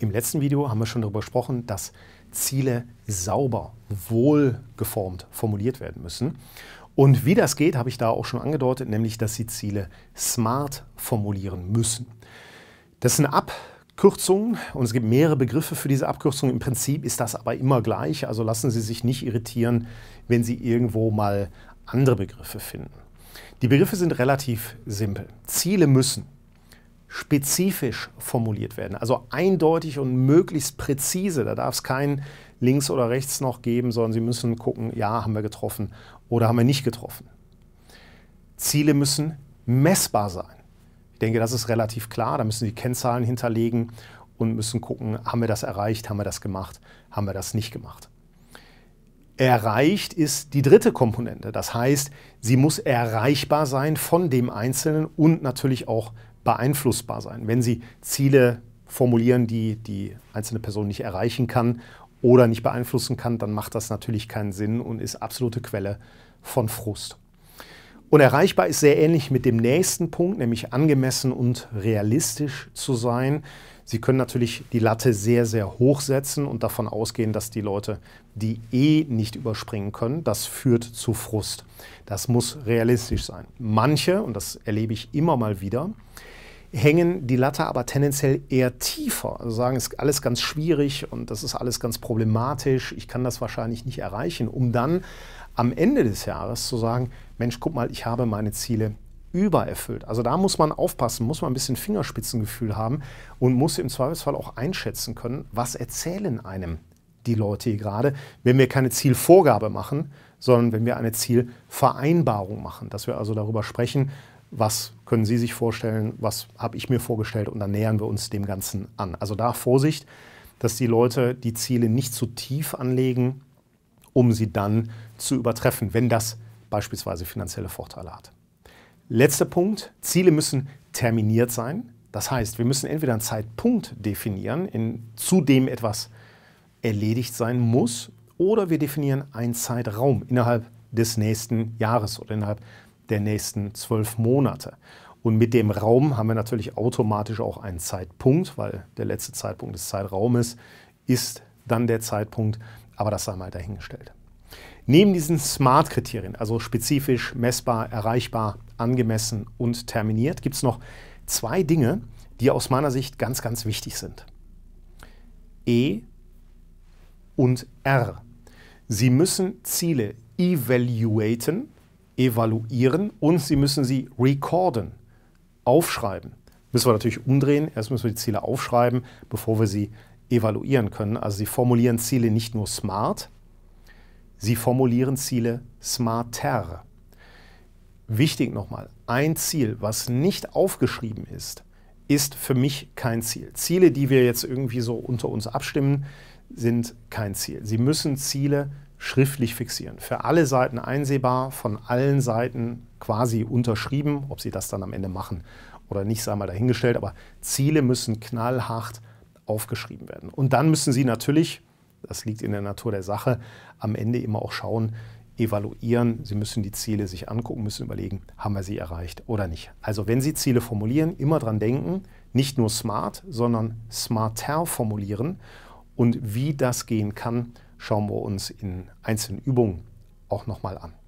Im letzten Video haben wir schon darüber gesprochen, dass Ziele sauber, wohlgeformt formuliert werden müssen. Und wie das geht, habe ich da auch schon angedeutet, nämlich dass Sie Ziele smart formulieren müssen. Das ist eine Abkürzung und es gibt mehrere Begriffe für diese Abkürzung. Im Prinzip ist das aber immer gleich, also lassen Sie sich nicht irritieren, wenn Sie irgendwo mal andere Begriffe finden. Die Begriffe sind relativ simpel. Ziele müssen spezifisch formuliert werden, also eindeutig und möglichst präzise. Da darf es kein links oder rechts noch geben, sondern Sie müssen gucken, ja, haben wir getroffen oder haben wir nicht getroffen. Ziele müssen messbar sein. Ich denke, das ist relativ klar. Da müssen Sie Kennzahlen hinterlegen und müssen gucken, haben wir das erreicht, haben wir das gemacht, haben wir das nicht gemacht. Erreicht ist die dritte Komponente. Das heißt, sie muss erreichbar sein von dem Einzelnen und natürlich auch beeinflussbar sein, wenn sie Ziele formulieren, die die einzelne Person nicht erreichen kann oder nicht beeinflussen kann, dann macht das natürlich keinen Sinn und ist absolute Quelle von Frust. Und erreichbar ist sehr ähnlich mit dem nächsten Punkt, nämlich angemessen und realistisch zu sein. Sie können natürlich die Latte sehr, sehr hoch setzen und davon ausgehen, dass die Leute die eh nicht überspringen können. Das führt zu Frust. Das muss realistisch sein. Manche, und das erlebe ich immer mal wieder, hängen die Latte aber tendenziell eher tiefer. Also sagen, es ist alles ganz schwierig und das ist alles ganz problematisch, ich kann das wahrscheinlich nicht erreichen, um dann am Ende des Jahres zu sagen, Mensch, guck mal, ich habe meine Ziele übererfüllt. Also da muss man aufpassen, muss man ein bisschen Fingerspitzengefühl haben und muss im Zweifelsfall auch einschätzen können, was erzählen einem die Leute hier gerade, wenn wir keine Zielvorgabe machen, sondern wenn wir eine Zielvereinbarung machen, dass wir also darüber sprechen, was können Sie sich vorstellen, was habe ich mir vorgestellt und dann nähern wir uns dem Ganzen an. Also da Vorsicht, dass die Leute die Ziele nicht zu tief anlegen, um sie dann zu übertreffen, wenn das beispielsweise finanzielle Vorteile hat. Letzter Punkt, Ziele müssen terminiert sein. Das heißt, wir müssen entweder einen Zeitpunkt definieren, in, zu dem etwas erledigt sein muss, oder wir definieren einen Zeitraum innerhalb des nächsten Jahres oder innerhalb der nächsten zwölf Monate. Und mit dem Raum haben wir natürlich automatisch auch einen Zeitpunkt, weil der letzte Zeitpunkt des Zeitraumes ist dann der Zeitpunkt, aber das sei mal dahingestellt. Neben diesen Smart-Kriterien, also spezifisch, messbar, erreichbar, angemessen und terminiert, gibt es noch zwei Dinge, die aus meiner Sicht ganz, ganz wichtig sind. E und R. Sie müssen Ziele evaluaten, evaluieren und sie müssen sie recorden, aufschreiben. Müssen wir natürlich umdrehen. Erst müssen wir die Ziele aufschreiben, bevor wir sie evaluieren können. Also sie formulieren Ziele nicht nur smart, sie formulieren Ziele smarter. Wichtig nochmal, ein Ziel, was nicht aufgeschrieben ist, ist für mich kein Ziel. Ziele, die wir jetzt irgendwie so unter uns abstimmen, sind kein Ziel. Sie müssen Ziele schriftlich fixieren. Für alle Seiten einsehbar, von allen Seiten quasi unterschrieben. Ob sie das dann am Ende machen oder nicht, sei mal dahingestellt. Aber Ziele müssen knallhart aufgeschrieben werden. Und dann müssen sie natürlich, das liegt in der Natur der Sache, am Ende immer auch schauen, evaluieren. Sie müssen die Ziele sich angucken, müssen überlegen, haben wir sie erreicht oder nicht. Also wenn Sie Ziele formulieren, immer dran denken, nicht nur smart, sondern smarter formulieren und wie das gehen kann schauen wir uns in einzelnen Übungen auch nochmal an.